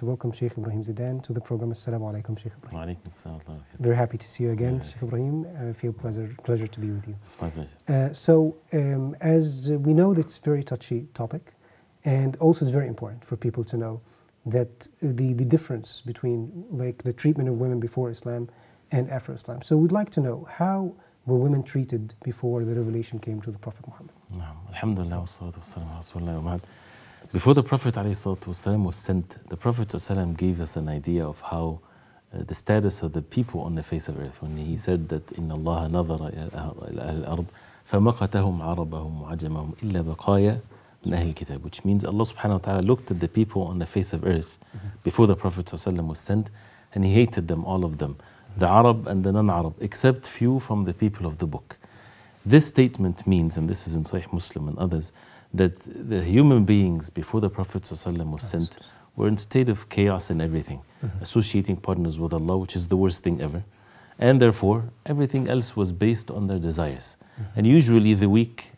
to welcome Sheikh Ibrahim Zidan to the program. Assalamu alaikum, Sheikh Ibrahim. Wa Very happy to see you again, Sheikh Ibrahim. I feel pleasure, pleasure to be with you. It's my pleasure. Uh, so, um, as we know, it's a very touchy topic, and also it's very important for people to know that the, the difference between like the treatment of women before Islam and after Islam. So, we'd like to know how were women treated before the revelation came to the Prophet Muhammad. Alhamdulillah, wa salatu wa salam before the Prophet والسلام, was sent, the Prophet والسلام, gave us an idea of how uh, the status of the people on the face of earth when he said that in Allah نظر أهل الأرض فمقتهم عربهم وعجمهم إلا بقايا من أهل الكتاب which means Allah subhanahu wa ta'ala looked at the people on the face of earth mm-hmm. before the Prophet ﷺ was sent and he hated them all of them the Arab and the non-Arab except few from the people of the book this statement means and this is in Sahih Muslim and others that the human beings before the Prophet ﷺ was sent were in state of chaos and everything, mm-hmm. associating partners with Allah, which is the worst thing ever. And therefore, everything else was based on their desires. Mm-hmm. And usually, the weak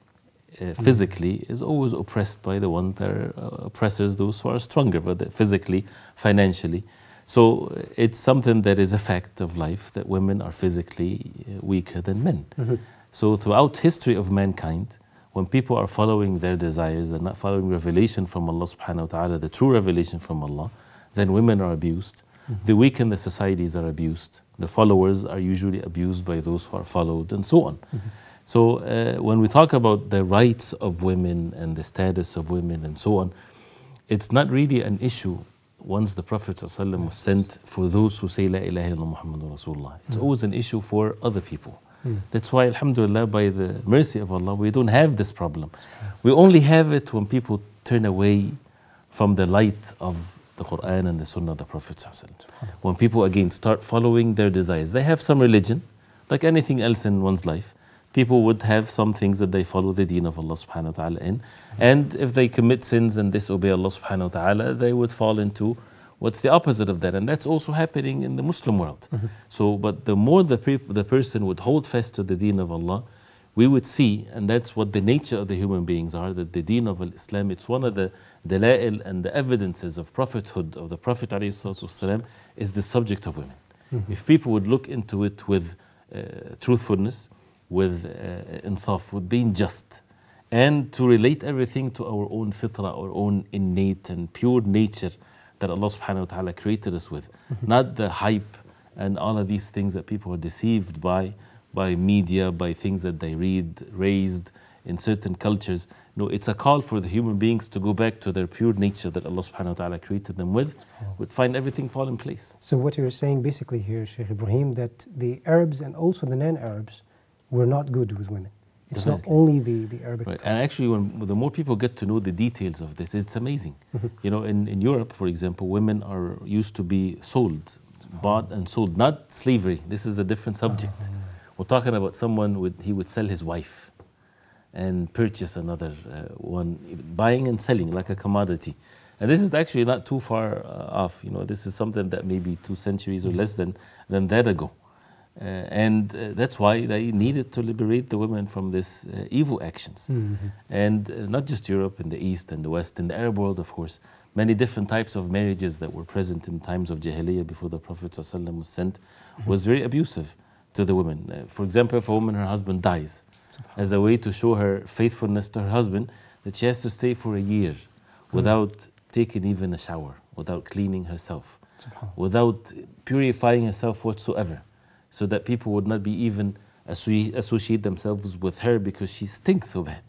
uh, mm-hmm. physically is always oppressed by the one that are uh, oppressors, those who are stronger, but physically, financially. So uh, it's something that is a fact of life that women are physically uh, weaker than men. Mm-hmm. So throughout history of mankind, when people are following their desires and not following revelation from Allah subhanahu wa ta'ala, the true revelation from Allah, then women are abused. Mm-hmm. The weak in the societies are abused. The followers are usually abused by those who are followed, and so on. Mm-hmm. So, uh, when we talk about the rights of women and the status of women and so on, it's not really an issue once the Prophet ﷺ was sent for those who say La ilaha illallah Muhammadur Rasulullah. It's mm-hmm. always an issue for other people. That's why, alhamdulillah, by the mercy of Allah, we don't have this problem. We only have it when people turn away from the light of the Quran and the Sunnah of the Prophet. When people again start following their desires, they have some religion, like anything else in one's life. People would have some things that they follow the deen of Allah subhanahu wa ta'ala in. And if they commit sins and disobey Allah subhanahu wa ta'ala, they would fall into what's the opposite of that? And that's also happening in the Muslim world. Mm -hmm. So, but the more the, pe the person would hold fast to the deen of Allah, we would see, and that's what the nature of the human beings are, that the deen of Islam, it's one of the dala'il and the evidences of prophethood of the Prophet ﷺ, is the subject of women. Mm -hmm. If people would look into it with uh, truthfulness, with uh, insaf, with being just, and to relate everything to our own fitrah, our own innate and pure nature, that Allah subhanahu wa ta'ala created us with, mm-hmm. not the hype and all of these things that people are deceived by, by media, by things that they read, raised in certain cultures. No, it's a call for the human beings to go back to their pure nature that Allah subhanahu wa ta'ala created them with, oh. would find everything fall in place. So what you're saying basically here, Sheikh Ibrahim, that the Arabs and also the non-Arabs were not good with women. It's exactly. not only the, the Arabic. Right. And actually, when the more people get to know the details of this, it's amazing. Mm-hmm. You know, in, in Europe, for example, women are used to be sold, bought and sold, not slavery. This is a different subject. Uh-huh. We're talking about someone would he would sell his wife, and purchase another uh, one, buying and selling like a commodity. And this is actually not too far uh, off. You know, this is something that maybe two centuries or mm-hmm. less than than that ago. Uh, and uh, that's why they needed to liberate the women from these uh, evil actions. Mm -hmm. And not just Europe, in the East and the West, in the Arab world, of course, many different types of marriages that were present in times of Jahiliyyah before the Prophet was sent mm -hmm. was very abusive to the women. Uh, for example, if a woman, her husband dies, as a way to show her faithfulness to her husband, that she has to stay for a year mm. without mm -hmm. taking even a shower, without cleaning herself, without purifying herself whatsoever so that people would not be even associate themselves with her because she stinks so bad.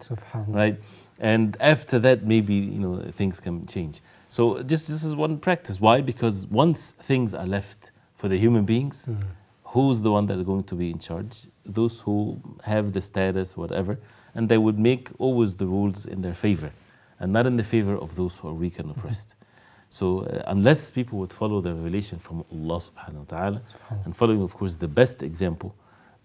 Right? And after that, maybe you know things can change. So this, this is one practice. Why? Because once things are left for the human beings, mm. who's the one that are going to be in charge? Those who have the status, whatever, and they would make always the rules in their favor, and not in the favor of those who are weak and oppressed. Mm. So uh, unless people would follow the revelation from Allah subhanahu wa ta'ala and following of course the best example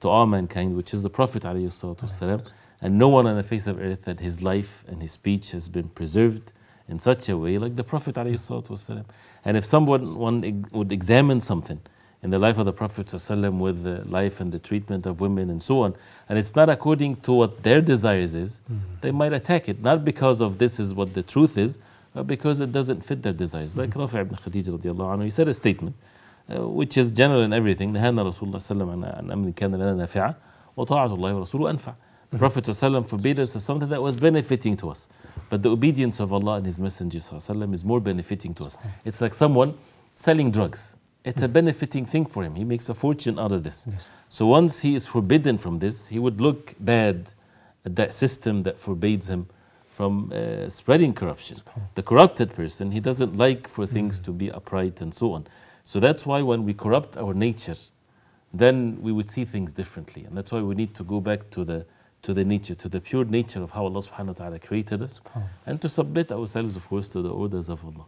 to all mankind which is the Prophet والسلام, and no one on the face of earth that his life and his speech has been preserved in such a way like the Prophet والسلام. and if someone one would examine something in the life of the Prophet والسلام, with the life and the treatment of women and so on and it's not according to what their desires is mm-hmm. they might attack it not because of this is what the truth is uh, because it doesn't fit their desires. Like mm-hmm. Rafi ibn Khadij radiallahu anhu, he said a statement uh, which is general in everything. "The رسول الله صلى الله عليه وسلم عن أمر كان لنا نافعا The Prophet forbade us of something that was benefiting to us. But the obedience of Allah and His Messenger is more benefiting to us. It's like someone selling drugs. It's a mm-hmm. benefiting thing for him. He makes a fortune out of this. Yes. So once he is forbidden from this, he would look bad at that system that forbids him from uh, spreading corruption. The corrupted person, he doesn't like for hmm. things mm. to be upright and so on. So that's why when we corrupt our nature, then we would see things differently. And that's why we need to go back to the, to the nature, to the pure nature of how Allah subhanahu wa ta'ala created us, and to submit ourselves, of course, to the orders of Allah.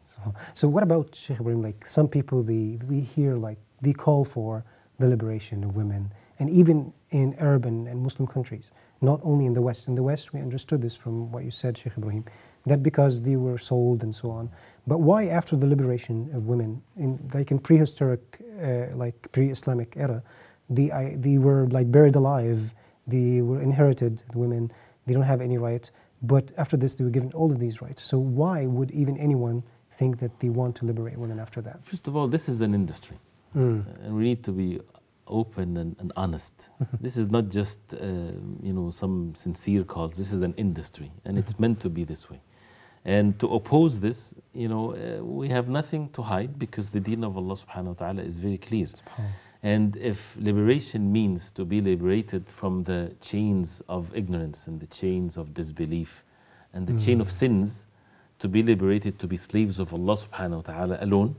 So, what about Sheikh Ibrahim? Like some people, we hear like the call for the liberation of women and even in urban and Muslim countries, not only in the West. In the West, we understood this from what you said, Sheikh Ibrahim, that because they were sold and so on. But why after the liberation of women, in, like in prehistoric, uh, like pre-Islamic era, they, I, they were like buried alive, they were inherited, the women, they don't have any rights. But after this, they were given all of these rights. So why would even anyone think that they want to liberate women after that? First of all, this is an industry. Mm. Uh, and we need to be open and, and honest. Mm-hmm. this is not just uh, you know some sincere calls. This is an industry, and it's mm-hmm. meant to be this way. And to oppose this, you know, uh, we have nothing to hide because the Deen of Allah Subhanahu wa Taala is very clear. And if liberation means to be liberated from the chains of ignorance and the chains of disbelief and the mm. chain of mm. sins, to be liberated to be slaves of Allah Subhanahu wa Taala alone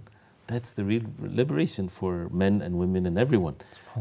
that's the real liberation for men and women and everyone.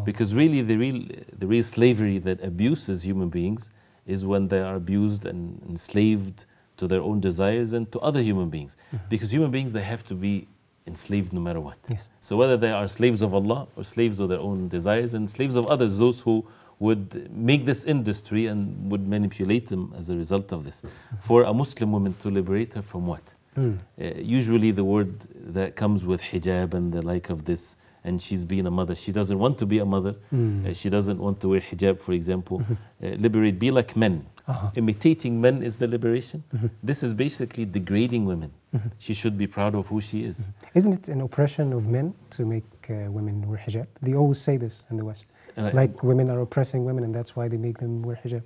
Because really, the real, the real slavery that abuses human beings is when they are abused and enslaved to their own desires and to other human beings. Mm-hmm. Because human beings, they have to be enslaved no matter what. Yes. So whether they are slaves of Allah or slaves of their own desires and slaves of others, those who would make this industry and would manipulate them as a result of this. Mm-hmm. For a Muslim woman to liberate her from what? Mm. Uh, usually, the word that comes with hijab and the like of this, and she's being a mother. She doesn't want to be a mother. Mm. Uh, she doesn't want to wear hijab, for example. Mm -hmm. uh, liberate, be like men. -huh. Imitating men is the liberation. -hmm. This is basically degrading women. -hmm. She should be proud of who she is. Mm-hmm. Isn't it an oppression of men to make uh, women wear hijab? They always say this in the West. Like women are oppressing women, and that's why they make them wear hijab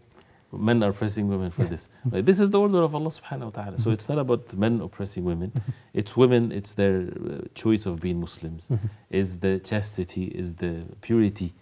men are oppressing women for yeah. this. Right? This is the order of Allah subhanahu wa ta'ala. So mm-hmm. it's not about men oppressing women. It's women, it's their uh, choice of being Muslims, mm-hmm. is the chastity, is the purity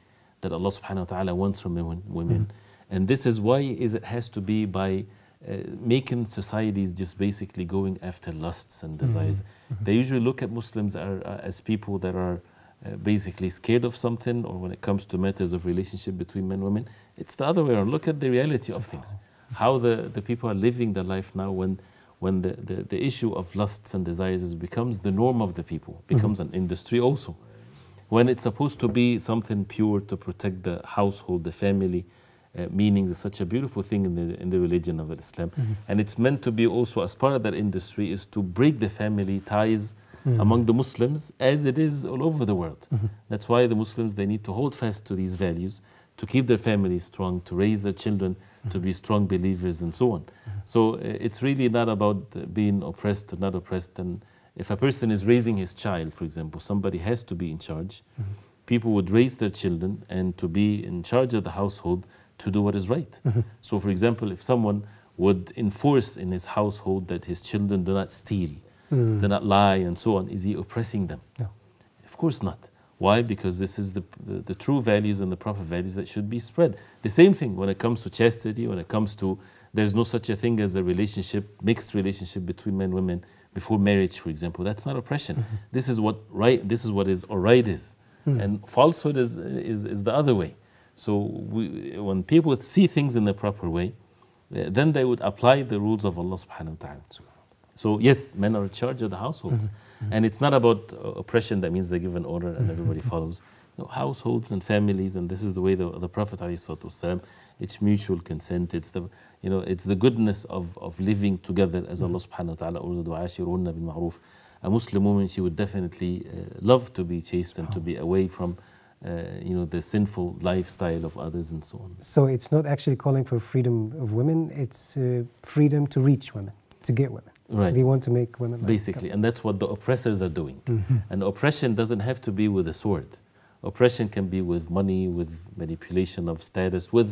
that Allah subhanahu wa ta'ala wants from women. women. Mm-hmm. And this is why is it has to be by uh, making societies just basically going after lusts and desires. They usually look at Muslims are, uh, as people that are uh, basically scared of something or when it comes to matters of relationship between men and women. It's the other way around. Look at the reality of things. How the, the people are living their life now when, when the, the, the issue of lusts and desires becomes the norm of the people, mm-hmm. becomes mm -hmm. an industry also. When it's supposed to be something pure to protect the household, the family, uh, is such a beautiful thing in the, in the religion of Islam. Mm -hmm. And it's meant to be also, as part of that industry, is to break the family ties mm. among the Muslims as it is all over the world. Mm -hmm. That's why the Muslims, they need to hold fast to these values, to keep their families strong, to raise their children hmm. to be strong believers and so on. Mm-hmm. So uh, it's really not about being oppressed or not oppressed. And if a person is raising his child, for example, somebody has to be in charge. Mm-hmm. People would raise their children and to be in charge of the household to do what is right. Mm -hmm. So, for example, if someone would enforce in his household that his children do not steal, mm. do not lie and so on. Is he oppressing them? No. Of course not. Why? Because this is the, the, the, true values and the proper values that should be spread. The same thing when it comes to chastity, when it comes to there's no such a thing as a relationship, mixed relationship between men and women before marriage, for example. That's not oppression. Mm -hmm. This is what right this is what is or right is. Mm And falsehood is, is is the other way. So we, when people see things in the proper way, eh, then they would apply the rules of Allah subhanahu wa ta'ala. So yes, men are in charge of the households, mm-hmm. mm-hmm. and it's not about uh, oppression. That means they give an order and everybody mm-hmm. follows. No, households and families, and this is the way the, the Prophet said, It's mutual consent. It's the you know it's the goodness of, of living together as mm-hmm. Allah Subhanahu wa Taala ordered. bil ma'roof. A Muslim woman, she would definitely uh, love to be chaste and to be away from. Uh, you know the sinful lifestyle of others and so on. So it's not actually calling for freedom of women; it's uh, freedom to reach women, to get women. Right. They want to make women like Basically, and that's what the oppressors are doing. Mm -hmm. And oppression doesn't have to be with a sword. Oppression can be with money, with manipulation of status, with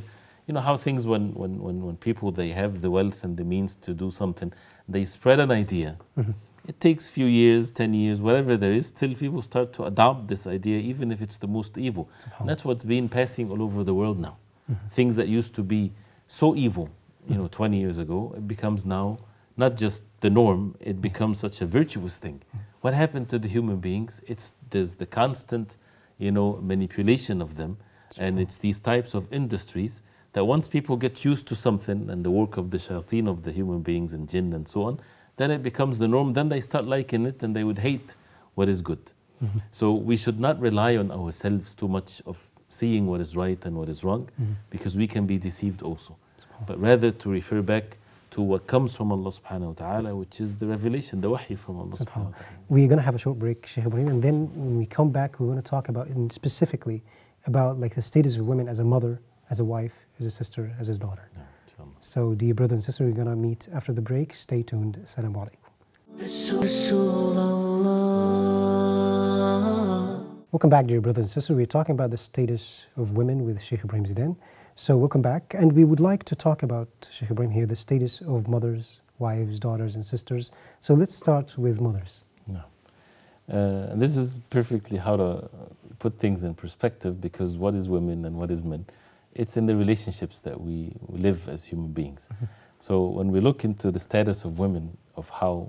you know how things when, when, when, when people they have the wealth and the means to do something, they spread an idea. Mm -hmm. It takes few years, ten years, whatever there is, till people start to adopt this idea, even if it's the most evil. And that's what's been passing all over the world now. Mm -hmm. Things that used to be so evil, you know, 20 years ago, it becomes now not just the norm, it becomes such a virtuous thing. What happened to the human beings? It's there's the constant, you know, manipulation of them, and it's these types of industries that once people get used to something and the work of the shayateen of the human beings and jinn and so on, then it becomes the norm. Then they start liking it and they would hate what is good. Mm-hmm. So we should not rely on ourselves too much of seeing what is right and what is wrong, mm-hmm. because we can be deceived also. But rather to refer back to what comes from Allah subhanahu wa ta'ala, which is the revelation, the wahi from Allah subhanahu wa ta'ala. We're going to have a short break, Sheikh Ibrahim, and then when we come back, we are going to talk about specifically about like the status of women as a mother, as a wife, as a sister, as a daughter. Yeah, so, dear brother and sister, we're going to meet after the break. Stay tuned. Assalamu alaikum. Welcome back, dear brother and sister. We're talking about the status of women with Sheikh Ibrahim Zidane. So welcome back, and we would like to talk about Sheikh Ibrahim here, the status of mothers, wives, daughters, and sisters. So let's start with mothers. No. Uh, this is perfectly how to put things in perspective because what is women and what is men? It's in the relationships that we live as human beings. Mm -hmm. So when we look into the status of women, of how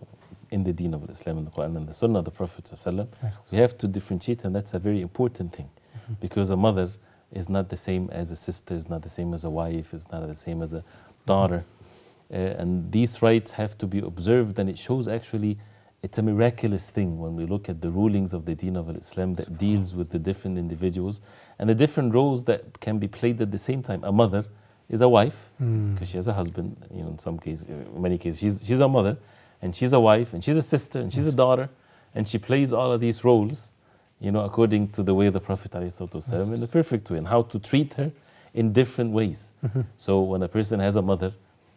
in the Deen of Islam and the Quran and the Sunnah of the Prophet, we have to differentiate, and that's a very important thing mm -hmm. because a mother is not the same as a sister, is not the same as a wife, is not the same as a daughter. Uh, and these rights have to be observed, and it shows actually it's a miraculous thing when we look at the rulings of the Deen of Islam that deals with the different individuals and the different roles that can be played at the same time. A mother is a wife because hmm. mm. she has a husband. You know, in some cases, in uh, many cases, she's, she's a mother, and she's a wife, and she's a sister, and she's a daughter, and she plays all of these roles you know, according to the way the Prophet ﷺ in the perfect way, and how to treat her in different ways. Mm-hmm. So when a person has a mother,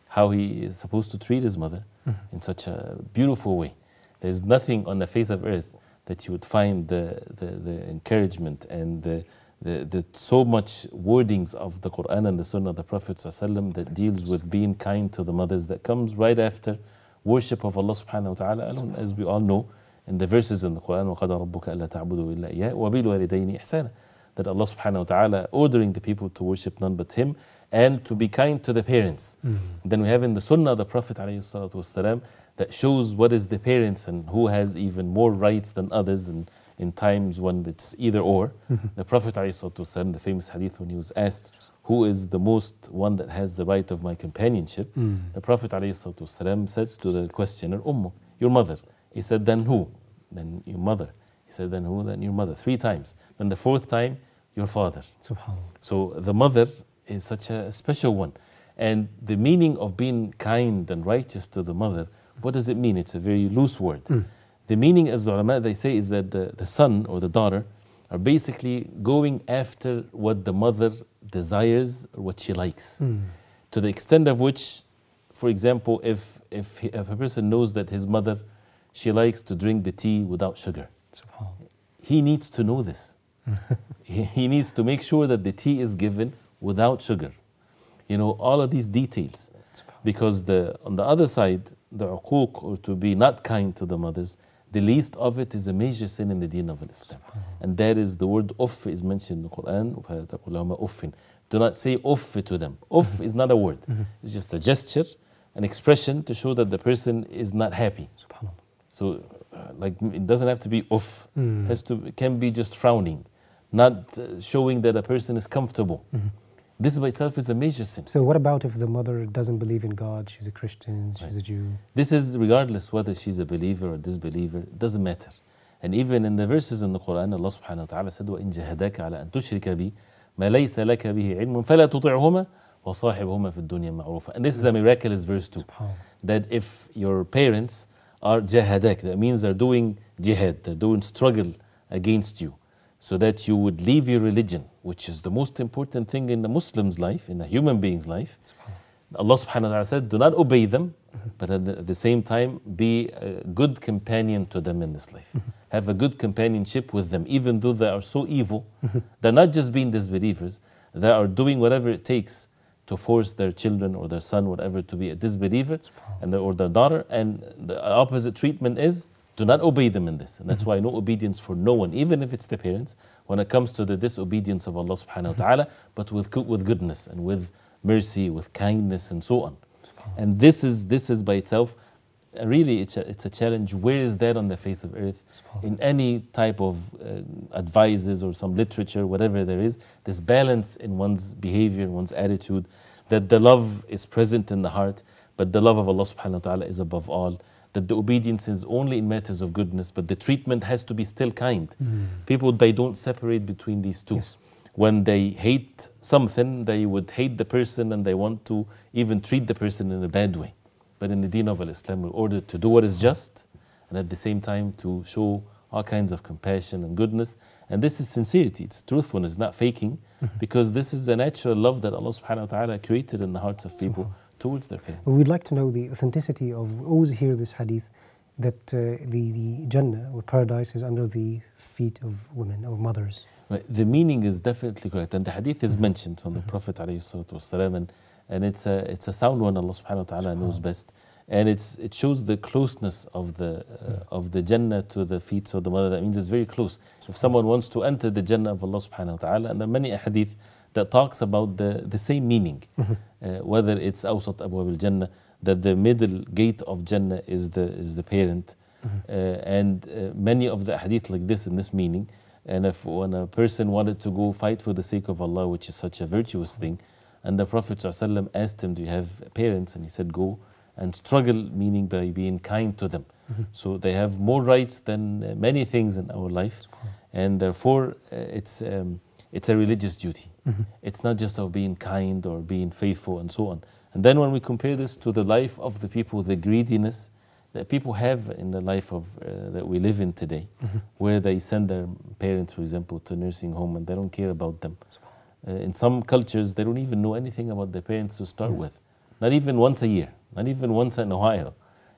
how he is supposed to treat his mother mm-hmm. in such a beautiful way. There's nothing on the face of earth that you would find the, the, the encouragement and the, the, the, so much wordings of the Quran and the Sunnah of the Prophet ﷺ that deals with being kind to the mothers that comes right after worship of Allah subhanahu wa ta'ala alone, as we all know in the verses in the Quran, وَقَدَ رَبُّكَ أَلَّا تَعْبُدُوا إِلَّا إِيَّاهُ وَبِالْوَالِدَيْنِ إِحْسَانًا That Allah subhanahu wa ta'ala ordering the people to worship none but Him and to be kind to the parents. Mm-hmm. Then we have in the Sunnah the Prophet والسلام, that shows what is the parents and who has even more rights than others and in times when it's either or. Mm-hmm. The Prophet والسلام, the famous hadith when he was asked, who is the most one that has the right of my companionship? Mm-hmm. The Prophet والسلام, said to the questioner, Ummu, your mother. He said, Then who? Then your mother. He said, Then who? Then your mother. Three times. Then the fourth time, your father. SubhanAllah. So the mother is such a special one. And the meaning of being kind and righteous to the mother, what does it mean? It's a very loose word. Mm. The meaning, as the ulama they say, is that the, the son or the daughter are basically going after what the mother desires, what she likes, mm. to the extent of which, for example, if, if, he, if a person knows that his mother she likes to drink the tea without sugar. He needs to know this. he needs to make sure that the tea is given without sugar. You know, all of these details. Because the, on the other side, the uquq, or to be not kind to the mothers, the least of it is a major sin in the deen of Islam. And that is the word uff is mentioned in the Quran. Do not say uff to them. Uff is not a word, it's just a gesture, an expression to show that the person is not happy. So, uh, like, it doesn't have to be off. Mm. Has to can be just frowning, not uh, showing that a person is comfortable. Mm-hmm. This by itself is a major sin. So, what about if the mother doesn't believe in God? She's a Christian. She's right. a Jew. This is regardless whether she's a believer or disbeliever. It doesn't matter. And even in the verses in the Quran, Allah subhanahu wa ta'ala said, وَإِن in عَلَى أَن تُشْرِكَ بِي مَا لَيْسَ لَكَ بِهِ عِلْمٌ فَلَا تُطِعْهُمَا وَصَاحِبْهُمَا فِي الدُّنْيا مَعْرُوفًا And this is a miraculous verse too. That if your parents are jahadak. That means they're doing jihad, they're doing struggle against you. So that you would leave your religion, which is the most important thing in a Muslim's life, in a human being's life. Allah subhanahu wa ta'ala said, Do not obey them, but at the same time, be a good companion to them in this life. Have a good companionship with them, even though they are so evil. They're not just being disbelievers, they are doing whatever it takes to force their children or their son, whatever, to be a disbeliever and their, or their daughter. And the opposite treatment is do not obey them in this. And that's mm-hmm. why no obedience for no one, even if it's the parents, when it comes to the disobedience of Allah subhanahu wa ta'ala, but with, with goodness and with mercy, with kindness, and so on. And this is, this is by itself really it's a, it's a challenge. Where is that on the face of earth? In any type of uh, advices or some literature, whatever there is, this balance in one's behavior, one's attitude, that the love is present in the heart, but the love of Allah subhanahu wa ta'ala is above all. That the obedience is only in matters of goodness, but the treatment has to be still kind. Mm. People, they don't separate between these two. Yes when they hate something, they would hate the person and they want to even treat the person in a bad way that in the deen of Islam we're ordered to do what is just and at the same time to show all kinds of compassion and goodness. And this is sincerity, it's truthfulness, not faking, mm-hmm. because this is the natural love that Allah subhanahu wa ta'ala created in the hearts of people towards their parents. We'd like to know the authenticity of, we always hear this hadith that uh, the, the Jannah or paradise is under the feet of women or mothers. Right. The meaning is definitely correct, and the hadith is mm-hmm. mentioned from the mm-hmm. Prophet والسلام, and and it's a it's a sound one. Allah Subhanahu wa Taala knows best, and it's it shows the closeness of the uh, of the Jannah to the feet of the mother. That means it's very close. If someone wants to enter the Jannah of Allah Subhanahu wa Taala, and there are many hadith that talks about the the same meaning, uh-huh. uh, whether it's awsat abwab al Jannah, that the middle gate of Jannah is the is the parent, uh-huh. uh, and uh, many of the hadith like this in this meaning. And if when a person wanted to go fight for the sake of Allah, which is such a virtuous thing and the Prophet ﷺ asked him, Do you have parents? And he said, Go and struggle, meaning by being kind to them. Mm-hmm. So they have more rights than uh, many things in our life. And therefore, uh, it's, um, it's a religious duty. Mm-hmm. It's not just of being kind or being faithful and so on. And then when we compare this to the life of the people, the greediness that people have in the life of uh, that we live in today, mm-hmm. where they send their parents, for example, to nursing home and they don't care about them. Uh, in some cultures, they don't even know anything about their parents to start yes. with. Not even once a year, not even once in a while.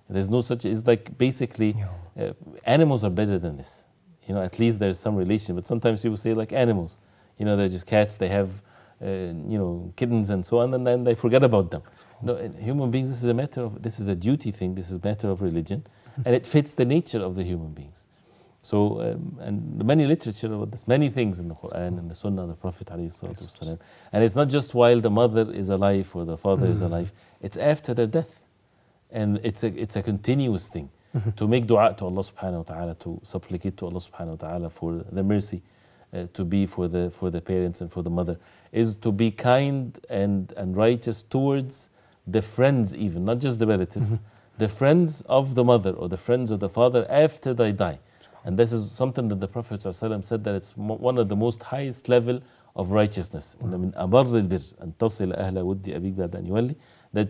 There's no such, it's like basically uh, animals are better than this. You know, at least there's some relation. But sometimes people say, like animals, you know, they're just cats, they have, uh, you know, kittens and so on, and then they forget about them. No, human beings, this is a matter of, this is a duty thing, this is a matter of religion, and it fits the nature of the human beings. So, um, and many literature about this, many things in the Quran and the Sunnah of the Prophet And it's not just while the mother is alive or the father mm-hmm. is hmm. alive, it's after their death. And it's a, it's a continuous thing mm-hmm. to make dua to Allah subhanahu wa ta'ala, to supplicate to Allah subhanahu wa ta'ala for the mercy uh, to be for the, for the parents and for the mother, is to be kind and, and righteous towards the friends even, not just the relatives, mm-hmm. the friends of the mother or the friends of the father after they die and this is something that the Prophet ﷺ said that it's one of the most highest level of righteousness. That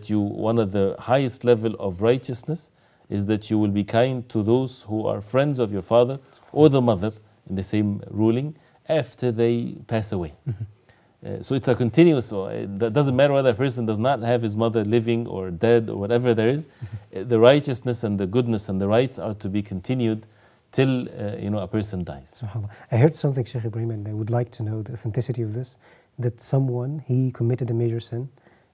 you, one of the highest level of righteousness is that you will be kind to those who are friends of your father or the mother in the same ruling after they pass away. Uh, so it's a continuous. So uh, it doesn't matter whether a person does not have his mother living or dead or whatever there is. Uh, the righteousness and the goodness and the rights are to be continued till uh, you know a person dies. I heard something, Sheikh Ibrahim, and I would like to know the authenticity of this. That someone he committed a major sin,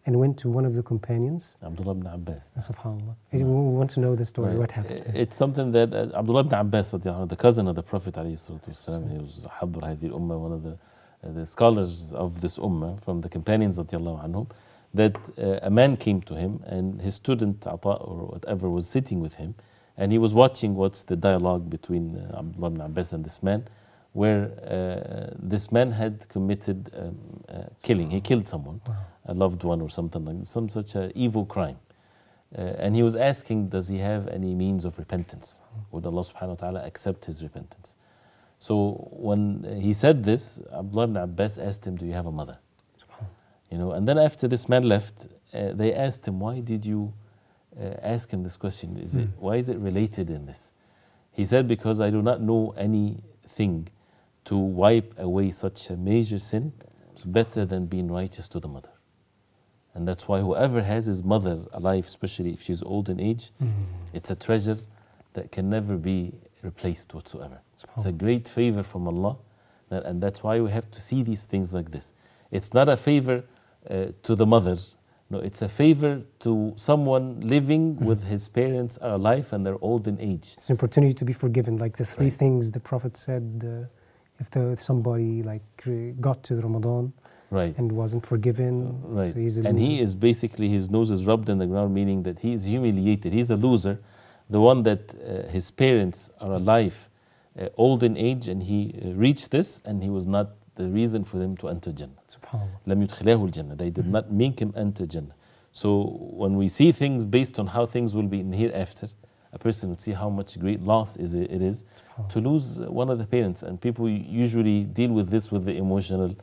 and went to one of the companions. Abdullah ibn Abbas. Subhanallah. We want to know the story. Right. What happened? It's something that uh, Abdullah ibn Abbas, the cousin of the Prophet والسلام, he was Habr Hadil Ummah, one of the, uh, the scholars of this Ummah from the companions عنهم, that uh, a man came to him and his student Ata or whatever was sitting with him and he was watching what's the dialogue between uh, Abdullah ibn Abbas and this man, where uh, this man had committed um, uh, killing. He killed someone, a loved one or something like some such uh, evil crime. Uh, and he was asking, does he have any means of repentance? Would Allah subhanahu wa ta'ala accept his repentance? So when he said this, Abdullah ibn Abbas asked him, do you have a mother? You know, and then after this man left, uh, they asked him, why did you uh, ask him this question is mm. it, hmm. why is it related in this? He said, Because I do not know anything to wipe away such a major sin it's better than being righteous to the mother. And that's why whoever has his mother alive, especially if she's old in age, mm. it's a treasure that can never be replaced whatsoever. Oh. It's a oh. great favor from Allah, that, and that's why we have to see these things like this. It's not a favor uh, to the mother no, it's a favor to someone living mm-hmm. with his parents are alive and they're old in age. It's an opportunity to be forgiven, like the three right. things the Prophet said. Uh, if, the, if, somebody like got to Ramadan right. and wasn't forgiven, uh, right. So and he is basically his nose is rubbed in the ground, meaning that he is humiliated. He's a loser, the one that uh, his parents are alive, uh, old in age, and he uh, reached this and he was not the reason for them to enter Jannah. They did not make him enter Jannah. So when we see things based on how things will be in hereafter, a person would see how much great loss is it is to lose one of the parents. And people usually deal with this with the emotional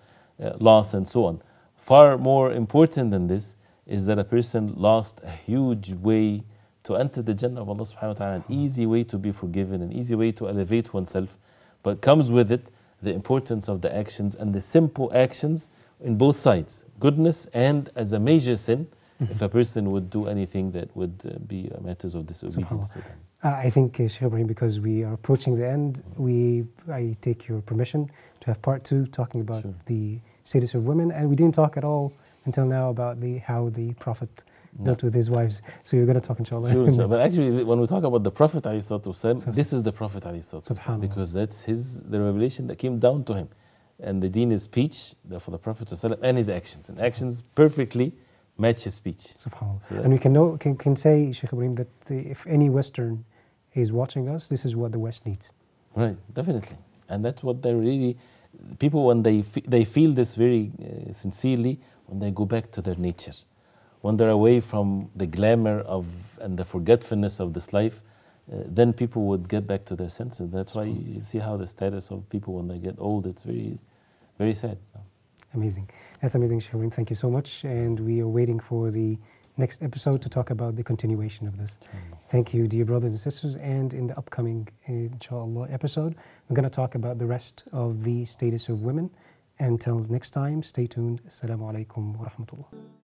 uh, loss and so on. Far more important than this is that a person lost a huge way to enter the Jannah of Allah subhanahu wa ta'ala, an easy way to be forgiven, an easy way to elevate oneself, but comes with it the importance of the actions and the simple actions in both sides goodness and as a major sin mm-hmm. if a person would do anything that would uh, be uh, matters of disobedience to them. Uh, I think, uh, Sheikh Ibrahim, because we are approaching the end, we I take your permission to have part two talking about sure. the status of women, and we didn't talk at all until now about the how the Prophet Dealt not with his wives. So you're going to talk inshallah. Sure, But actually, when we talk about the Prophet والسلام, this is the Prophet والسلام, because that's his the revelation that came down to him. And the deen is speech, therefore the Prophet والسلام, and his actions. And actions perfectly match his speech. SubhanAllah. So and we can, know, can, can say, Sheikh Ibrahim, that the, if any Western is watching us, this is what the West needs. Right, definitely. And that's what they really, people when they, they feel this very uh, sincerely, when they go back to their nature when they're away from the glamour of and the forgetfulness of this life, uh, then people would get back to their senses. That's why you see how the status of people when they get old, it's very, very sad. Amazing. That's amazing, Sharon. Thank you so much. And we are waiting for the next episode to talk about the continuation of this. Thank you, dear brothers and sisters. And in the upcoming, uh, inshallah, episode, we're going to talk about the rest of the status of women. Until next time, stay tuned. Assalamu alaikum wa rahmatullah.